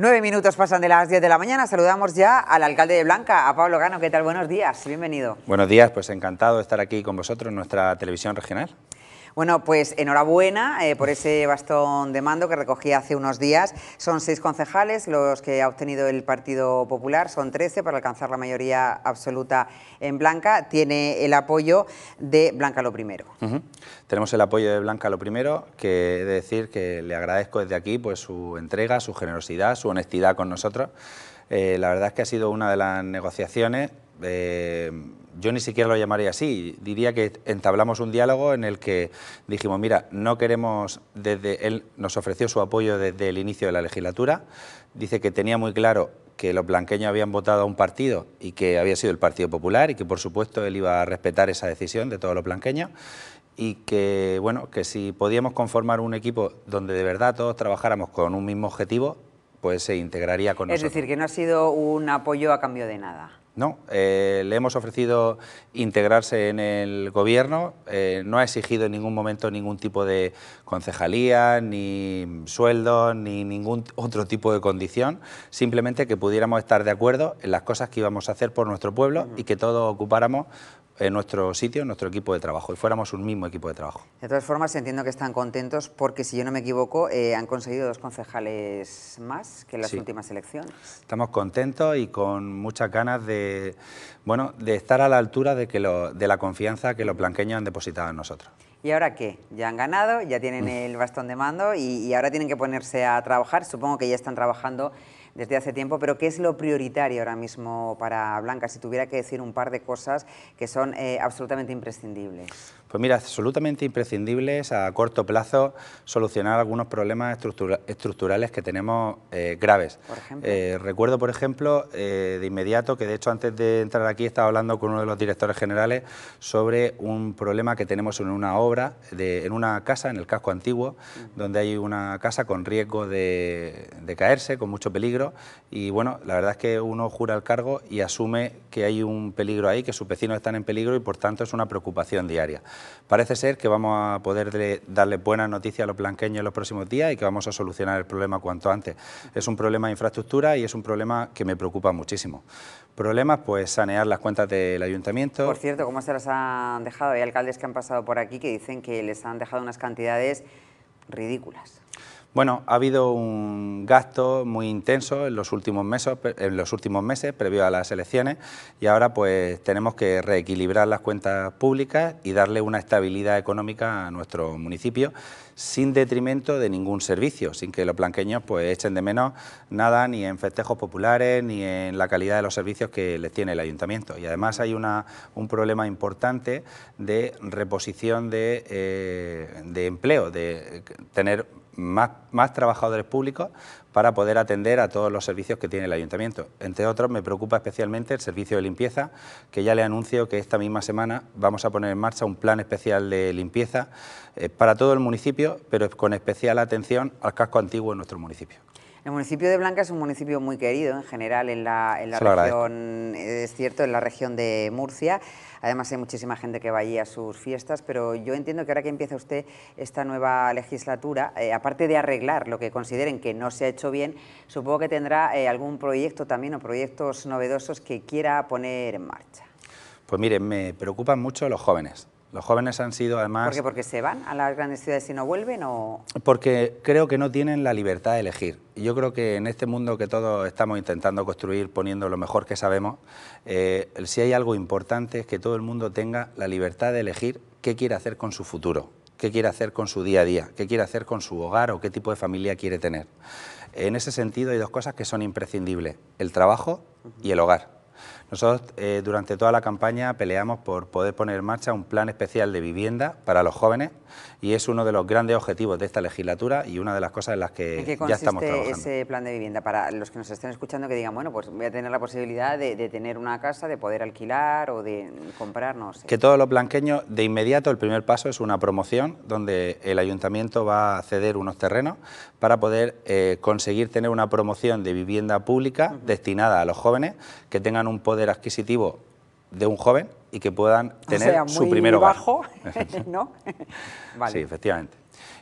Nueve minutos pasan de las 10 de la mañana. Saludamos ya al alcalde de Blanca, a Pablo Gano. ¿Qué tal? Buenos días. Bienvenido. Buenos días, pues encantado de estar aquí con vosotros en nuestra televisión regional. Bueno, pues enhorabuena eh, por ese bastón de mando que recogí hace unos días. Son seis concejales los que ha obtenido el Partido Popular, son trece para alcanzar la mayoría absoluta en Blanca. Tiene el apoyo de Blanca Lo Primero. Tenemos el apoyo de Blanca Lo Primero, que he de decir que le agradezco desde aquí pues, su entrega, su generosidad, su honestidad con nosotros. Eh, la verdad es que ha sido una de las negociaciones eh, yo ni siquiera lo llamaría así, diría que entablamos un diálogo en el que dijimos, mira, no queremos, desde él nos ofreció su apoyo desde el inicio de la legislatura, dice que tenía muy claro que los blanqueños habían votado a un partido y que había sido el Partido Popular y que por supuesto él iba a respetar esa decisión de todos los blanqueños y que bueno, que si podíamos conformar un equipo donde de verdad todos trabajáramos con un mismo objetivo, pues se integraría con nosotros. Es decir, que no ha sido un apoyo a cambio de nada. No, eh, le hemos ofrecido integrarse en el gobierno, eh, no ha exigido en ningún momento ningún tipo de concejalía, ni sueldo, ni ningún otro tipo de condición, simplemente que pudiéramos estar de acuerdo en las cosas que íbamos a hacer por nuestro pueblo y que todos ocupáramos en nuestro sitio, en nuestro equipo de trabajo, y fuéramos un mismo equipo de trabajo. De todas formas, entiendo que están contentos porque, si yo no me equivoco, eh, han conseguido dos concejales más que en las últimas elecciones. Estamos contentos y con muchas ganas de, bueno, de estar a la altura de, que lo, de la confianza que los blanqueños han depositado en nosotros. ¿Y ahora qué? Ya han ganado, ya tienen el bastón de mando y, y ahora tienen que ponerse a trabajar. Supongo que ya están trabajando desde hace tiempo, pero ¿qué es lo prioritario ahora mismo para Blanca? Si tuviera que decir un par de cosas que son eh, absolutamente imprescindibles. Pues mira, absolutamente imprescindibles a corto plazo solucionar algunos problemas estructurales que tenemos eh, graves. Eh, recuerdo, por ejemplo, eh, de inmediato que de hecho antes de entrar aquí estaba hablando con uno de los directores generales sobre un problema que tenemos en una obra, en una casa, en el casco antiguo, donde hay una casa con riesgo de caerse, con mucho peligro, y bueno, la verdad es que uno jura el cargo y asume que hay un peligro ahí, que sus vecinos están en peligro y por tanto es una preocupación diaria. Parece ser que vamos a poder darle buenas noticias a los blanqueños en los próximos días y que vamos a solucionar el problema cuanto antes. Es un problema de infraestructura y es un problema que me preocupa muchísimo. Problemas, pues sanear las cuentas del ayuntamiento. Por cierto, ¿cómo se las han dejado? Hay alcaldes que han pasado por aquí que dicen que les han dejado unas cantidades ridículas. Bueno, ha habido un gasto muy intenso en los últimos meses, en los últimos meses previo a las elecciones y ahora pues tenemos que reequilibrar las cuentas públicas y darle una estabilidad económica a nuestro municipio sin detrimento de ningún servicio, sin que los blanqueños pues echen de menos nada ni en festejos populares ni en la calidad de los servicios que les tiene el ayuntamiento. Y además hay un problema importante de reposición de eh, empleo, de tener más, trabajadores públicos para poder atender a todos los servicios que tiene el ayuntamiento. Entre otros, me preocupa especialmente el servicio de limpieza, que ya le anuncio que esta misma semana vamos a poner en marcha un plan especial de limpieza eh, para todo el municipio, pero con especial atención al casco antiguo de nuestro municipio. El municipio de Blanca es un municipio muy querido en general en la, región, eh, es cierto, en la región de Murcia. Además hay muchísima gente que va allí a sus fiestas, pero yo entiendo que ahora que empieza usted esta nueva legislatura, eh, aparte de arreglar lo que consideren que no se ha hecho bien, supongo que tendrá eh, algún proyecto también o proyectos novedosos que quiera poner en marcha. Pues miren, me preocupan mucho los jóvenes. Los jóvenes han sido además... ¿Por qué? ¿Porque se van a las grandes ciudades y no vuelven? O... Porque creo que no tienen la libertad de elegir. Yo creo que en este mundo que todos estamos intentando construir, poniendo lo mejor que sabemos, eh, si hay algo importante es que todo el mundo tenga la libertad de elegir qué quiere hacer con su futuro, qué quiere hacer con su día a día, qué quiere hacer con su hogar o qué tipo de familia quiere tener. En ese sentido hay dos cosas que son imprescindibles, el trabajo y el hogar nosotros eh, durante toda la campaña peleamos por poder poner en marcha un plan especial de vivienda para los jóvenes y es uno de los grandes objetivos de esta legislatura y una de las cosas en las que ya estamos trabajando. ese plan de vivienda? Para los que nos estén escuchando que digan, bueno, pues voy a tener la posibilidad de, tener una casa, de poder alquilar o de comprarnos. Que todos los blanqueños, de inmediato, el primer paso es una promoción donde el ayuntamiento va a ceder unos terrenos para poder eh, conseguir tener una promoción de vivienda pública destinada a los jóvenes que tengan un poder adquisitivo de un joven y que puedan tener su primer trabajo ¿no? Sí, efectivamente.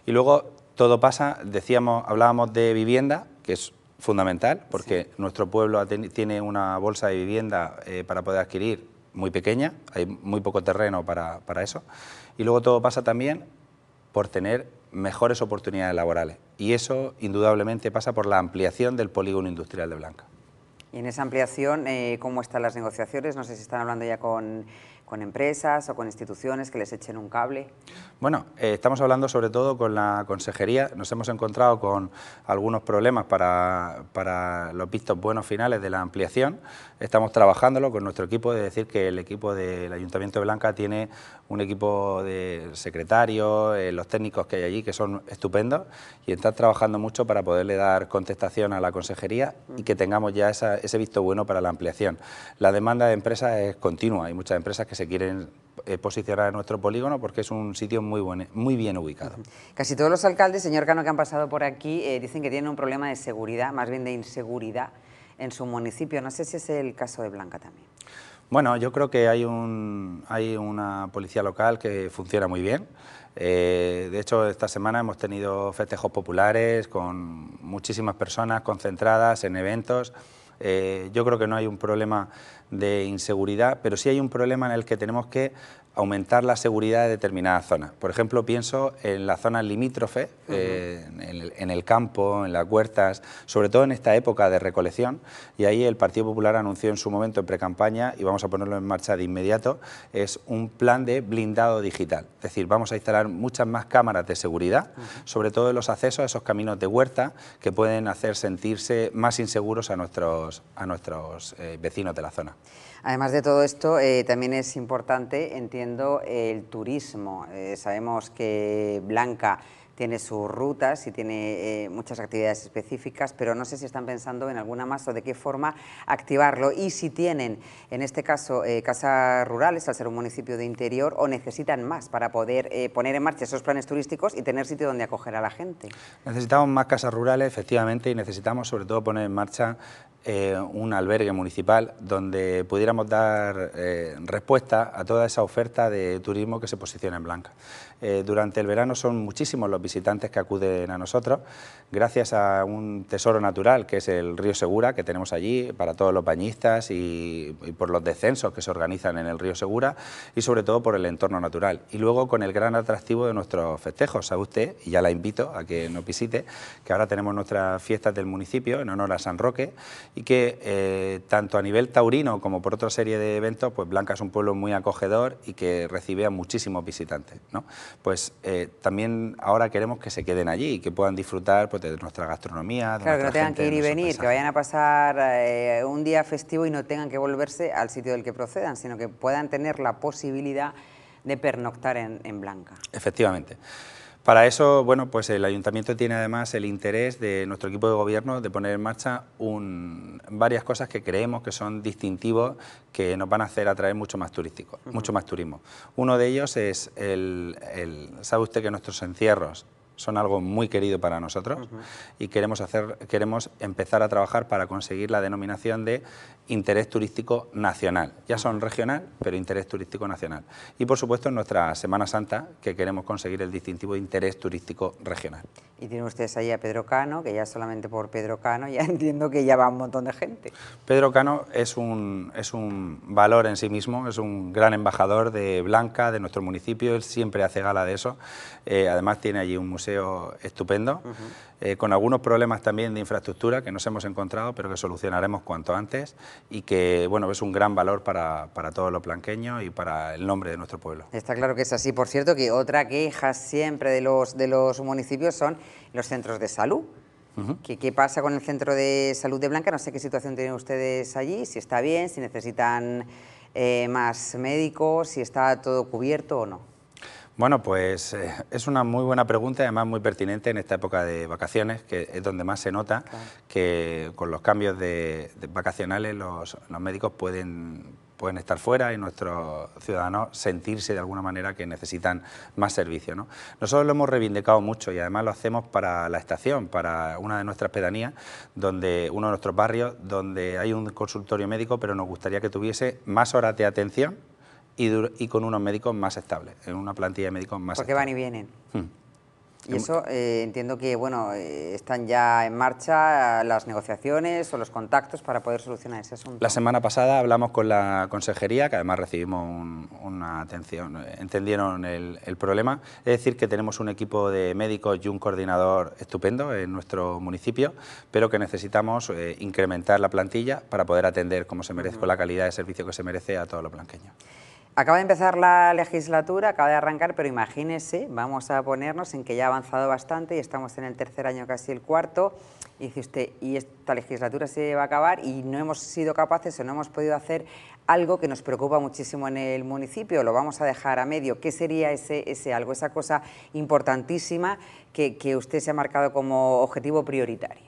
Y luego todo pasa, decíamos, hablábamos de vivienda, que es fundamental, porque nuestro pueblo tiene una bolsa de vivienda eh, para poder adquirir muy pequeña, hay muy poco terreno para eso. Y luego todo pasa también por tener mejores oportunidades laborales. Y eso indudablemente pasa por la ampliación del polígono industrial de Blanca. Y en esa ampliación, eh, ¿cómo están las negociaciones? No sé si están hablando ya con con empresas o con instituciones que les echen un cable? Bueno, eh, estamos hablando sobre todo con la consejería. Nos hemos encontrado con algunos problemas para, los vistos buenos finales de la ampliación. Estamos trabajándolo con nuestro equipo, de decir que el equipo del Ayuntamiento de Blanca tiene un equipo de secretarios, eh, los técnicos que hay allí que son estupendos y están trabajando mucho para poderle dar contestación a la consejería y que tengamos ya ese visto bueno para la ampliación. La demanda de empresas es continua, hay muchas empresas que se quieren eh, posicionar en nuestro polígono porque es un sitio muy, muy bien ubicado. Casi todos los alcaldes, señor Cano, que han pasado por aquí eh, dicen que tienen un problema de seguridad, más bien de inseguridad en su municipio. No sé si es el caso de Blanca también. Bueno, yo creo que hay, un, hay una policía local que funciona muy bien. Eh, de hecho, esta semana hemos tenido festejos populares con muchísimas personas concentradas en eventos. Eh, yo creo que no hay un problema de inseguridad, pero sí hay un problema en el que tenemos que aumentar la seguridad de determinadas zonas. Por ejemplo, pienso en las zonas limítrofe, eh, en, el, campo, en las huertas, sobre todo en esta época de recolección, y ahí el Partido Popular anunció en su momento en precampaña, y vamos a ponerlo en marcha de inmediato, es un plan de blindado digital. Es decir, vamos a instalar muchas más cámaras de seguridad, sobre todo en los accesos a esos caminos de huerta, que pueden hacer sentirse más inseguros a nuestros, eh, vecinos de la zona. Además de todo esto, eh, también es importante, entiendo, el turismo. Eh, sabemos que Blanca tiene sus rutas y tiene eh, muchas actividades específicas, pero no sé si están pensando en alguna más o de qué forma activarlo y si tienen, en este caso, casas rurales al ser un municipio de interior o necesitan más para poder poner en marcha esos planes turísticos y tener sitio donde acoger a la gente. Necesitamos más casas rurales, efectivamente, y necesitamos sobre todo poner en marcha eh, un albergue municipal donde pudiéramos dar eh, respuesta a toda esa oferta de turismo que se posiciona en Blanca. Eh, durante el verano son muchísimos los visitantes que acuden a nosotros, gracias a un tesoro natural que es el río Segura, que tenemos allí para todos los bañistas y, y por los descensos que se organizan en el río Segura y sobre todo por el entorno natural. Y luego con el gran atractivo de nuestros festejos. A usted, y ya la invito a que nos visite, que ahora tenemos nuestras fiestas del municipio en honor a San Roque y que eh, tanto a nivel taurino como por otra serie de eventos, pues Blanca es un pueblo muy acogedor y que recibe a muchísimos visitantes. Pues eh, también ahora queremos que se queden allí y que puedan disfrutar pues, de nuestra gastronomía. De claro, que no tengan que ir y venir, que vayan a pasar eh, un día festivo y no tengan que volverse al sitio del que procedan, sino que puedan tener la posibilidad de pernoctar en Blanca. Efectivamente. Para eso, bueno, pues el ayuntamiento tiene además el interés de nuestro equipo de gobierno de poner en marcha varias cosas que creemos que son distintivos que nos van a hacer atraer mucho más turístico, mucho más turismo. Uno de ellos es el, el sabe usted que nuestros encierros son algo muy querido para nosotros y queremos, hacer, queremos empezar a trabajar para conseguir la denominación de interés turístico nacional. Ya son regional, pero interés turístico nacional. Y por supuesto en nuestra Semana Santa, que queremos conseguir el distintivo de interés turístico regional. Y tienen ustedes ahí a Pedro Cano, que ya solamente por Pedro Cano ya entiendo que ya va un montón de gente. Pedro Cano es un, es un valor en sí mismo, es un gran embajador de Blanca, de nuestro municipio, él siempre hace gala de eso. Eh, además tiene allí un museo estupendo, eh, con algunos problemas también de infraestructura que nos hemos encontrado, pero que solucionaremos cuanto antes y que bueno, es un gran valor para, todos los blanqueños y para el nombre de nuestro pueblo. Está claro que es así. Por cierto, que otra queja siempre de los, de los municipios son los centros de salud. ¿Qué, pasa con el centro de salud de Blanca? No sé qué situación tienen ustedes allí, si está bien, si necesitan eh, más médicos, si está todo cubierto o no. Bueno, pues eh, es una muy buena pregunta, y además muy pertinente en esta época de vacaciones, que es donde más se nota que con los cambios de, vacacionales los, médicos pueden, pueden estar fuera y nuestros ciudadanos sentirse de alguna manera que necesitan más servicio. ¿no? Nosotros lo hemos reivindicado mucho y además lo hacemos para la estación, para una de nuestras pedanías, donde uno de nuestros barrios, donde hay un consultorio médico, pero nos gustaría que tuviese más horas de atención y, con unos médicos más estables, en una plantilla de médicos más Porque van y vienen. Hmm. Y eso eh, entiendo que bueno eh, están ya en marcha las negociaciones o los contactos para poder solucionar ese asunto. La semana pasada hablamos con la consejería, que además recibimos una atención, eh, entendieron el, problema. Es decir, que tenemos un equipo de médicos y un coordinador estupendo en nuestro municipio, pero que necesitamos incrementar la plantilla para poder atender como se merece, con la calidad de servicio que se merece a todos los blanqueños. Acaba de empezar la legislatura, acaba de arrancar, pero imagínese, vamos a ponernos en que ya ha avanzado bastante y estamos en el tercer año, casi el cuarto, y dice usted, y esta legislatura se va a acabar y no hemos sido capaces o no hemos podido hacer algo que nos preocupa muchísimo en el municipio, lo vamos a dejar a medio. ¿Qué sería ese, ese algo, esa cosa importantísima que, usted se ha marcado como objetivo prioritario?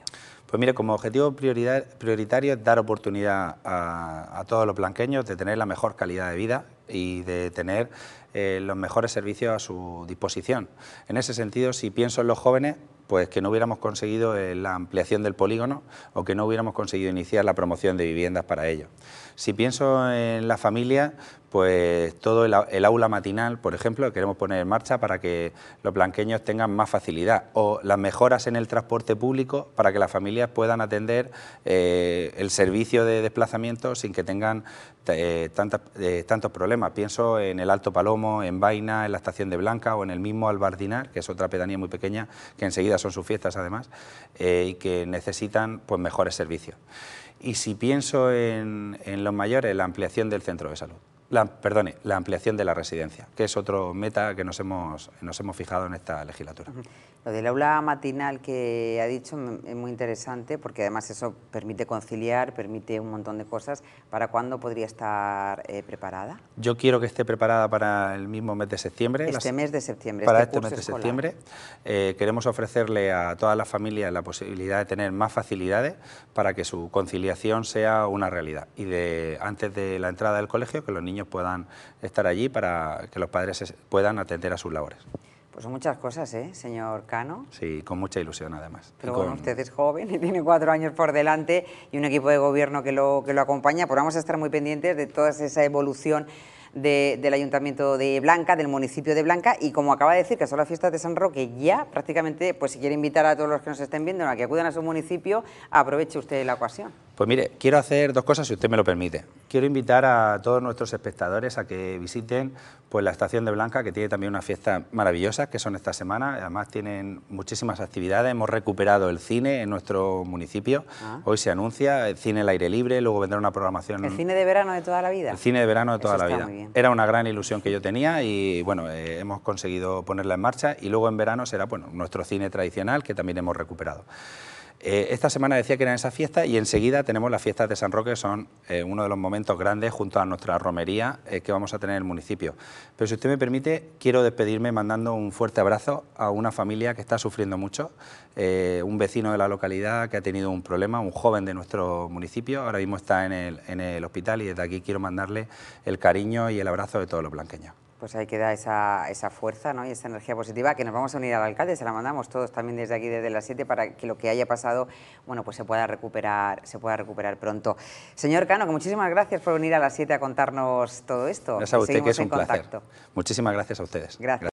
Pues mire, como objetivo prioritario es dar oportunidad a, a, todos los blanqueños de tener la mejor calidad de vida y de tener eh, los mejores servicios a su disposición. En ese sentido, si pienso en los jóvenes, pues que no hubiéramos conseguido eh, la ampliación del polígono o que no hubiéramos conseguido iniciar la promoción de viviendas para ellos. Si pienso en la familia, pues todo el, aula matinal, por ejemplo, queremos poner en marcha para que los blanqueños tengan más facilidad, o las mejoras en el transporte público para que las familias puedan atender eh, el servicio de desplazamiento sin que tengan eh, eh, tantos problemas. Pienso en el Alto Palomo, en Vaina, en la Estación de Blanca o en el mismo Albardinar, que es otra pedanía muy pequeña, que enseguida son sus fiestas además, y que necesitan pues, mejores servicios. Y si pienso en los mayores, la ampliación del centro de salud. La, perdone, la ampliación de la residencia, que es otro meta que nos hemos, nos hemos fijado en esta legislatura. Lo del aula matinal que ha dicho es muy interesante porque además eso permite conciliar, permite un montón de cosas. ¿Para cuándo podría estar eh, preparada? Yo quiero que esté preparada para el mismo mes de septiembre. Este mes de septiembre. Para este, este mes de septiembre. Eh, queremos ofrecerle a todas las familias la posibilidad de tener más facilidades para que su conciliación sea una realidad. Y de, antes de la entrada del colegio, que los niños puedan estar allí para que los padres puedan atender a sus labores. Pues son muchas cosas, ¿eh, señor Cano? Sí, con mucha ilusión además. Pero usted es joven y tiene cuatro años por delante y un equipo de gobierno que lo, acompaña, pues vamos a estar muy pendientes de toda esa evolución del Ayuntamiento de Blanca, del municipio de Blanca, y como acaba de decir, que son las fiestas de San Roque, ya prácticamente, pues si quiere invitar a todos los que nos estén viendo a que acudan a su municipio, aproveche usted la ocasión. Pues mire, quiero hacer dos cosas, si usted me lo permite. Quiero invitar a todos nuestros espectadores a que visiten pues, la Estación de Blanca, que tiene también una fiesta maravillosa, que son esta semana. Además, tienen muchísimas actividades. Hemos recuperado el cine en nuestro municipio. Ah. Hoy se anuncia el cine al aire libre, luego vendrá una programación... El cine de verano de toda la vida. El cine de verano de toda la vida. Era una gran ilusión que yo tenía y, bueno, eh, hemos conseguido ponerla en marcha. Y luego en verano será, bueno, nuestro cine tradicional, que también hemos recuperado. Eh, esta semana decía que eran esas fiestas y enseguida tenemos las fiestas de San Roque, son eh, uno de los momentos grandes junto a nuestra romería eh, que vamos a tener en el municipio. Pero si usted me permite, quiero despedirme mandando un fuerte abrazo a una familia que está sufriendo mucho, un vecino de la localidad que ha tenido un problema, un joven de nuestro municipio, ahora mismo está en el hospital y desde aquí quiero mandarle el cariño y el abrazo de todos los blanqueños. Pues ahí queda esa, esa fuerza ¿no? y esa energía positiva que nos vamos a unir al alcalde, se la mandamos todos también desde aquí, desde las 7, para que lo que haya pasado bueno, pues se, pueda recuperar, se pueda recuperar pronto. Señor Cano, que muchísimas gracias por venir a las 7 a contarnos todo esto. Gracias a usted, que es un placer. Muchísimas gracias a ustedes. gracias.